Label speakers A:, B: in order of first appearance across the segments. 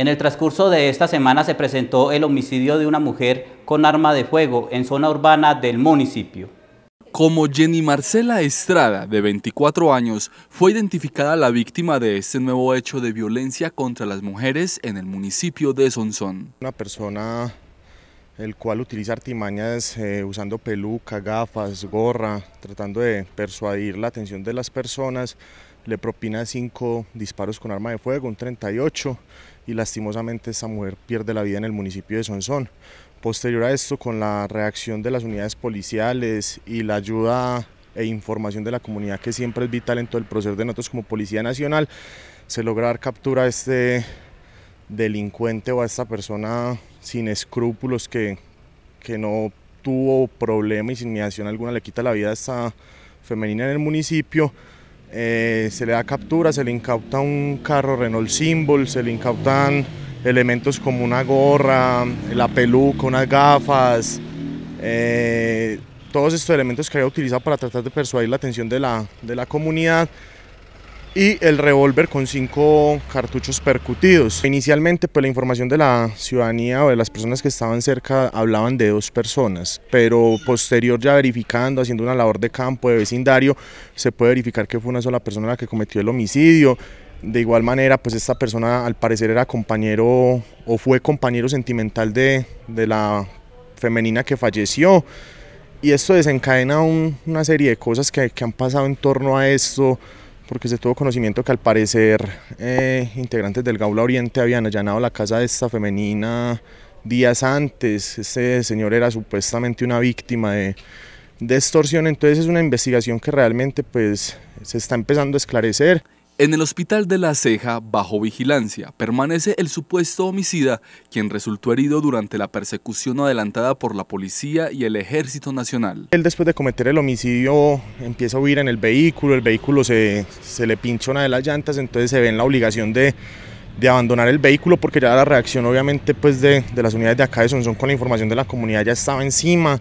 A: En el transcurso de esta semana se presentó el homicidio de una mujer con arma de fuego en zona urbana del municipio. Como Jenny Marcela Estrada, de 24 años, fue identificada la víctima de este nuevo hecho de violencia contra las mujeres
B: en el municipio de Sonsón. Una persona el cual utiliza artimañas eh, usando peluca, gafas, gorra, tratando de persuadir la atención de las personas le propina cinco disparos con arma de fuego, un 38, y lastimosamente esta mujer pierde la vida en el municipio de Sonsón. Posterior a esto, con la reacción de las unidades policiales y la ayuda e información de la comunidad que siempre es vital en todo el proceso de nosotros como Policía Nacional, se logra dar captura a este delincuente o a esta persona sin escrúpulos que, que no tuvo problema y sin mediación alguna le quita la vida a esta femenina en el municipio. Eh, se le da captura, se le incauta un carro Renault Symbol, se le incautan elementos como una gorra, la peluca, unas gafas, eh, todos estos elementos que había utilizado para tratar de persuadir la atención de la comunidad y el revólver con cinco cartuchos percutidos. Inicialmente, pues la información de la ciudadanía o de las personas que estaban cerca hablaban de dos personas, pero posterior ya verificando, haciendo una labor de campo, de vecindario, se puede verificar que fue una sola persona la que cometió el homicidio. De igual manera, pues esta persona al parecer era compañero o fue compañero sentimental de, de la femenina que falleció. Y esto desencadena una serie de cosas que, que han pasado en torno a esto, porque se tuvo conocimiento que al parecer eh, integrantes del Gaula Oriente habían allanado la casa de esta femenina días antes. Este señor era supuestamente una víctima de, extorsión, entonces es una investigación que realmente pues, se está empezando a esclarecer. En el hospital de La Ceja, bajo vigilancia, permanece
A: el supuesto homicida, quien resultó herido durante la persecución adelantada por la policía y el Ejército Nacional.
B: Él después de cometer el homicidio empieza a huir en el vehículo, el vehículo se, le pincha una de las llantas, entonces se ve en la obligación de, abandonar el vehículo porque ya la reacción obviamente pues de, las unidades de acá de Sonsón con la información de la comunidad ya estaba encima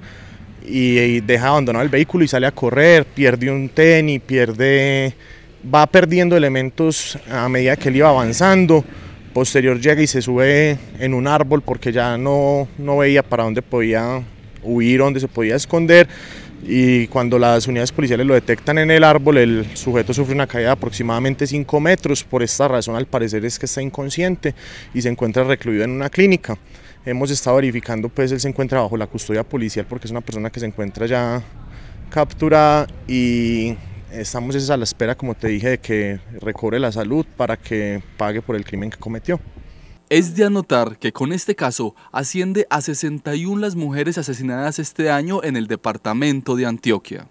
B: y, deja abandonar el vehículo y sale a correr, pierde un tenis, pierde va perdiendo elementos a medida que él iba avanzando. Posterior llega y se sube en un árbol porque ya no, no veía para dónde podía huir, dónde se podía esconder. Y cuando las unidades policiales lo detectan en el árbol, el sujeto sufre una caída de aproximadamente 5 metros. Por esta razón, al parecer, es que está inconsciente y se encuentra recluido en una clínica. Hemos estado verificando, pues él se encuentra bajo la custodia policial porque es una persona que se encuentra ya capturada y Estamos a la espera, como te dije, de que recobre la salud para que pague por el crimen que cometió.
A: Es de anotar que con este caso asciende a 61 las mujeres asesinadas este año en el departamento de Antioquia.